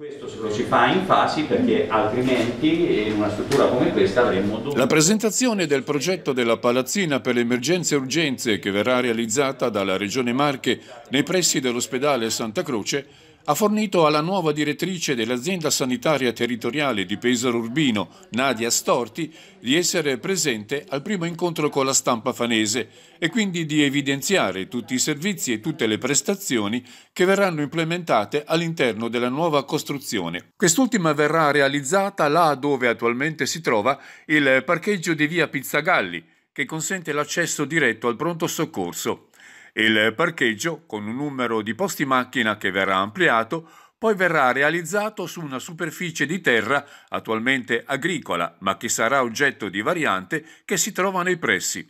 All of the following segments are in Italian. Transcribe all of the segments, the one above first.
Questo se lo si fa in fasi perché altrimenti in una struttura come questa avremmo dovuto... La presentazione del progetto della palazzina per le emergenze e urgenze che verrà realizzata dalla Regione Marche nei pressi dell'ospedale Santa Croce ha fornito alla nuova direttrice dell'azienda sanitaria territoriale di Pesaro Urbino, Nadia Storti, di essere presente al primo incontro con la stampa fanese e quindi di evidenziare tutti i servizi e tutte le prestazioni che verranno implementate all'interno della nuova costruzione. Quest'ultima verrà realizzata là dove attualmente si trova il parcheggio di via Pizzagalli, che consente l'accesso diretto al pronto soccorso. Il parcheggio, con un numero di posti macchina che verrà ampliato, poi verrà realizzato su una superficie di terra attualmente agricola, ma che sarà oggetto di variante che si trova nei pressi.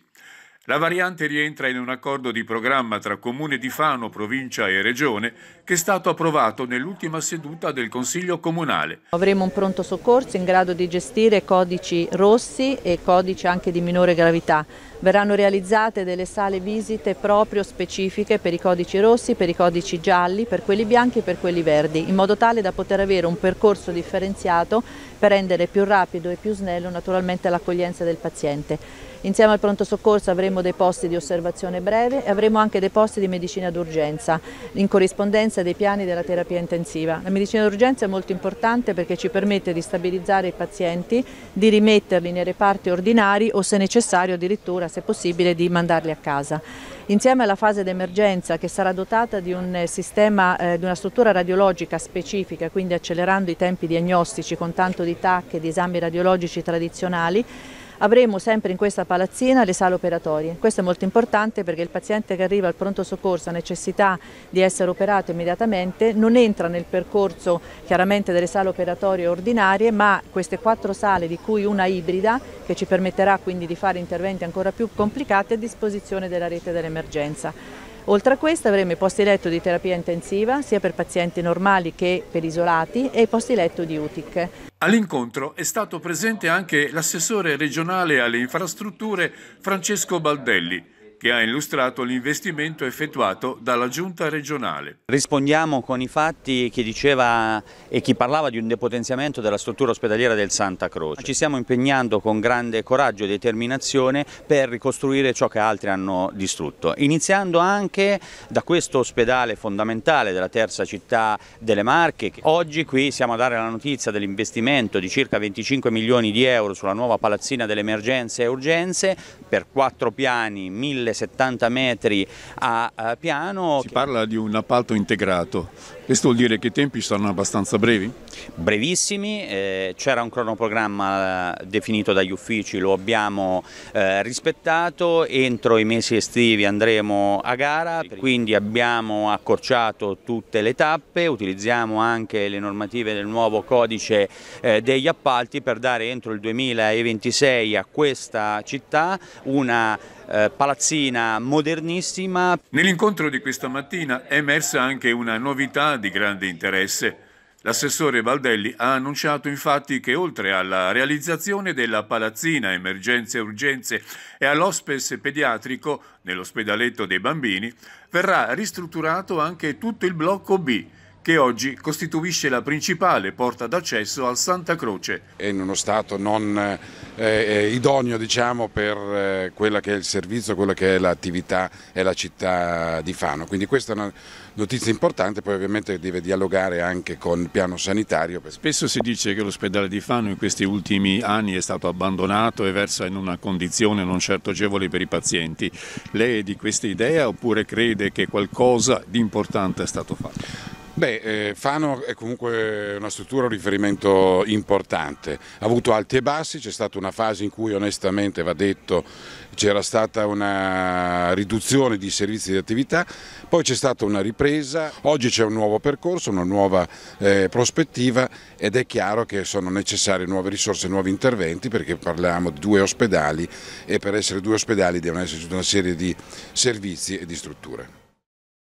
La variante rientra in un accordo di programma tra Comune di Fano, provincia e regione che è stato approvato nell'ultima seduta del Consiglio Comunale. Avremo un pronto soccorso in grado di gestire codici rossi e codici anche di minore gravità verranno realizzate delle sale visite proprio specifiche per i codici rossi, per i codici gialli, per quelli bianchi e per quelli verdi, in modo tale da poter avere un percorso differenziato per rendere più rapido e più snello naturalmente l'accoglienza del paziente. Insieme al pronto soccorso avremo dei posti di osservazione breve e avremo anche dei posti di medicina d'urgenza in corrispondenza dei piani della terapia intensiva. La medicina d'urgenza è molto importante perché ci permette di stabilizzare i pazienti, di rimetterli nei reparti ordinari o se necessario addirittura se possibile, di mandarli a casa. Insieme alla fase d'emergenza che sarà dotata di, un eh, sistema, eh, di una struttura radiologica specifica, quindi accelerando i tempi diagnostici con tanto di TAC e di esami radiologici tradizionali, avremo sempre in questa palazzina le sale operatorie. Questo è molto importante perché il paziente che arriva al pronto soccorso ha necessità di essere operato immediatamente, non entra nel percorso chiaramente delle sale operatorie ordinarie, ma queste quattro sale di cui una ibrida che ci permetterà quindi di fare interventi ancora più complicati è a disposizione della rete dell'emergenza. Oltre a questo avremo i posti letto di terapia intensiva sia per pazienti normali che per isolati e i posti letto di UTIC. All'incontro è stato presente anche l'assessore regionale alle infrastrutture Francesco Baldelli, che ha illustrato l'investimento effettuato dalla Giunta regionale. Rispondiamo con i fatti che diceva e chi parlava di un depotenziamento della struttura ospedaliera del Santa Croce. Ci stiamo impegnando con grande coraggio e determinazione per ricostruire ciò che altri hanno distrutto, iniziando anche da questo ospedale fondamentale della terza città delle Marche. Oggi qui siamo a dare la notizia dell'investimento di circa 25 milioni di euro sulla nuova palazzina delle emergenze e urgenze per quattro piani, mille mille 70 metri a, a piano. Si parla di un appalto integrato, questo vuol dire che i tempi saranno abbastanza brevi? Brevissimi, eh, c'era un cronoprogramma eh, definito dagli uffici, lo abbiamo eh, rispettato, entro i mesi estivi andremo a gara, quindi abbiamo accorciato tutte le tappe, utilizziamo anche le normative del nuovo codice eh, degli appalti per dare entro il 2026 a questa città una eh, palazzina mattina modernissima. Nell'incontro di questa mattina è emersa anche una novità di grande interesse. L'assessore Valdelli ha annunciato infatti che oltre alla realizzazione della palazzina emergenze e urgenze e all'hospice pediatrico nell'ospedaletto dei bambini, verrà ristrutturato anche tutto il blocco B che oggi costituisce la principale porta d'accesso al Santa Croce. È in uno stato non eh, eh, idoneo diciamo, per eh, quella che è il servizio, quella che è l'attività e la città di Fano. Quindi questa è una notizia importante, poi ovviamente deve dialogare anche con il piano sanitario. Spesso si dice che l'ospedale di Fano in questi ultimi anni è stato abbandonato e versa in una condizione non certo agevole per i pazienti. Lei è di questa idea oppure crede che qualcosa di importante è stato fatto? Beh, eh, Fano è comunque una struttura, un riferimento importante, ha avuto alti e bassi, c'è stata una fase in cui onestamente va detto c'era stata una riduzione di servizi di attività, poi c'è stata una ripresa, oggi c'è un nuovo percorso, una nuova eh, prospettiva ed è chiaro che sono necessarie nuove risorse, nuovi interventi perché parliamo di due ospedali e per essere due ospedali devono esserci una serie di servizi e di strutture.